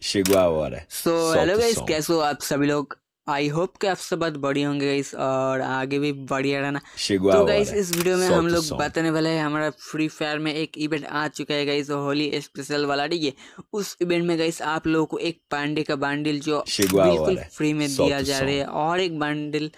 Chegou a hora. So, Solta hello guys, कैसे sabe louco? I hope कि आप सब बहुत बढ़िया होंगे गाइस और आगे भी बढ़िया रहना तो गाइस इस वीडियो में हम तो लोग बताने वाले हैं हमारा फ्री फायर में एक इवेंट आ चुका है गाइस होली स्पेशल वाला ठीक है उस इवेंट में गाइस आप लोगों को एक पांडे का बंडल जो बिल्कुल फ्री में दिया तो जा रहा है और एक बंडल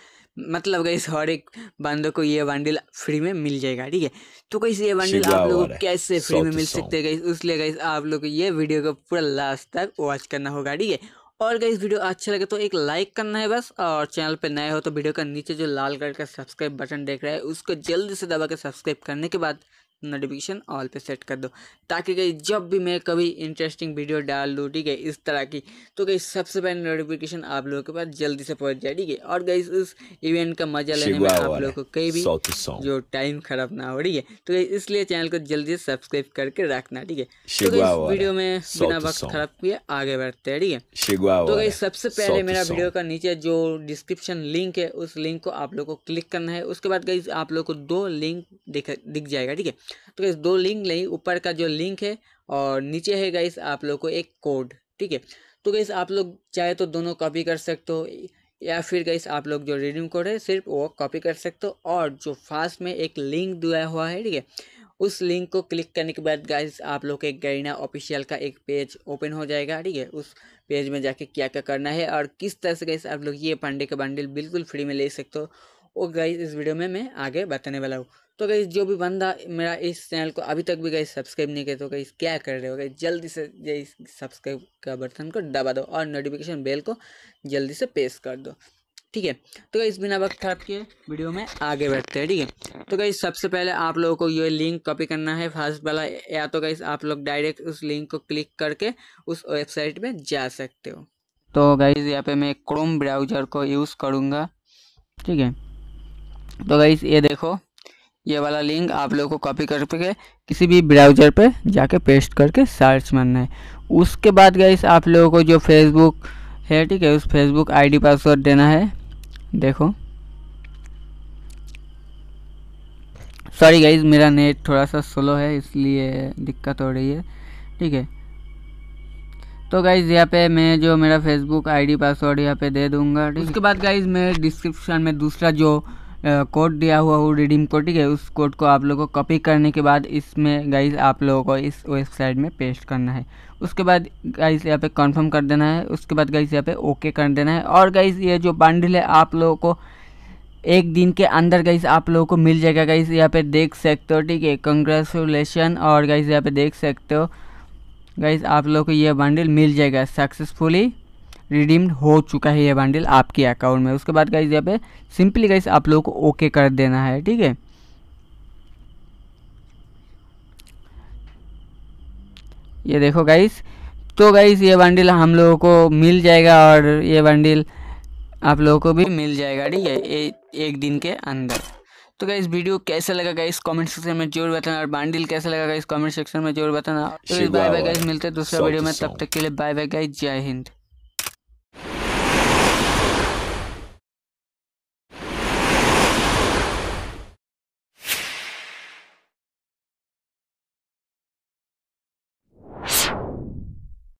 मतलब गाइस हर एक बंदों को ये बंडल फ्री में मिल जाएगा ठीक है तो गाइस ये बंडल तो आप लोगों को कैसे फ्री में मिल सकते हैं गाइस इसलिए गाइस आप लोग को ये वीडियो को पूरा लास्ट तक वॉच करना होगा ठीक है और अगर इस वीडियो अच्छा लगे तो एक लाइक करना है बस और चैनल पर नए हो तो वीडियो का नीचे जो लाल कलर का सब्सक्राइब बटन देख रहा है उसको जल्दी से दबा के सब्सक्राइब करने के बाद नोटिफिकेशन ऑल पे सेट कर दो ताकि कहीं जब भी मैं कभी इंटरेस्टिंग वीडियो डाल दूँ ठीक है इस तरह की तो गई सबसे पहले नोटिफिकेशन आप लोगों के पास जल्दी से पहुंच जाए ठीक है और गई इस इवेंट का मजा लेने में आप लोगों को कहीं भी जो टाइम खराब ना हो ठीक है तो कहीं इसलिए चैनल को जल्दी से सब्सक्राइब करके रखना ठीक है तो इस वीडियो में बिना वक्त खराब किए आगे बढ़ते हैं ठीक है तो गई सबसे पहले मेरा वीडियो का नीचे जो डिस्क्रिप्शन लिंक है उस लिंक को आप लोग को क्लिक करना है उसके बाद गई आप लोग को दो लिंक दिख जाएगा ठीक है तो गैस दो लिंक नहीं ऊपर का जो लिंक है और नीचे है गाइस आप लोग को एक कोड ठीक है तो गाइस आप लोग चाहे तो दोनों कॉपी कर सकते हो या फिर गाइस आप लोग जो रिडीम कोड है सिर्फ वो कॉपी कर सकते हो और जो फास्ट में एक लिंक दिया हुआ है ठीक है उस लिंक को क्लिक करने के बाद गाइस आप लोग के गरीना ऑफिशियल का एक पेज ओपन हो जाएगा ठीक है उस पेज में जाके क्या क्या करना है और किस तरह से गाइस आप लोग ये पांडे का बंडल बिल्कुल फ्री में ले सकते हो वो गाइस इस वीडियो में मैं आगे बताने वाला हूँ तो गई जो भी बंदा मेरा इस चैनल को अभी तक भी गई सब्सक्राइब नहीं किया तो गई क्या कर रहे हो गई जल्दी से इस सब्सक्राइब का बटन को दबा दो और नोटिफिकेशन बेल को जल्दी से प्रेस कर दो ठीक है तो इस बिना वक्त खराब के वीडियो में आगे बढ़ते हैं ठीक है तो गई सबसे पहले आप लोगों को ये लिंक कॉपी करना है फर्स्ट वाला या तो गई आप लोग डायरेक्ट उस लिंक को क्लिक करके उस वेबसाइट में जा सकते हो तो गई यहाँ पे मैं क्रोम ब्राउज़र को यूज़ करूँगा ठीक है तो गई ये देखो ये वाला लिंक आप लोगों को कॉपी करके किसी भी ब्राउज़र पे जाके पेस्ट करके सर्च मारना है उसके बाद गई आप लोगों को जो फेसबुक है ठीक है उस फेसबुक आईडी पासवर्ड देना है देखो सॉरी गाइज मेरा नेट थोड़ा सा स्लो है इसलिए दिक्कत हो रही है ठीक है तो गाइज़ यहाँ पे मैं जो मेरा फेसबुक आईडी पासवर्ड यहाँ पे दे दूंगा उसके बाद गाइज मैं डिस्क्रिप्शन में दूसरा जो कोड दिया हुआ वो रिडीम कोड ठीक है उस कोड को आप लोगों को कॉपी करने के बाद इसमें गाइस आप लोगों को इस वेबसाइट में पेस्ट करना है उसके बाद गाइस यहाँ पे कंफर्म कर देना है उसके बाद गाइस यहाँ पे ओके कर देना है और गाइस ये जो बंडल है आप लोगों को एक दिन के अंदर गाइस आप लोगों को मिल जाएगा गाइस यहाँ पे देख सकते हो ठीक है कंग्रेचुलेसन और गाइस यहाँ पे देख सकते हो गाइस आप लोगों को ये बंडल मिल जाएगा सक्सेसफुली रिडीम्ड हो चुका है ये बंडल आपके अकाउंट में उसके बाद गाइज यहाँ पे सिंपली गाइज आप लोगों को ओके कर देना है ठीक है ये देखो गाइस तो गाइस ये बंडल हम लोगों को मिल जाएगा और ये बंडल आप लोगों को भी मिल जाएगा ठीक है एक दिन के अंदर तो गाइस वीडियो कैसा लगा गाइस कमेंट सेक्शन में जरूर बताना और बंडल कैसा लगा गाइस कमेंट सेक्शन में जरूर बताना तो बाय बाय गाइस मिलते हैं दूसरा वीडियो में तब तक के लिए बाय बाय गाइस जय हिंद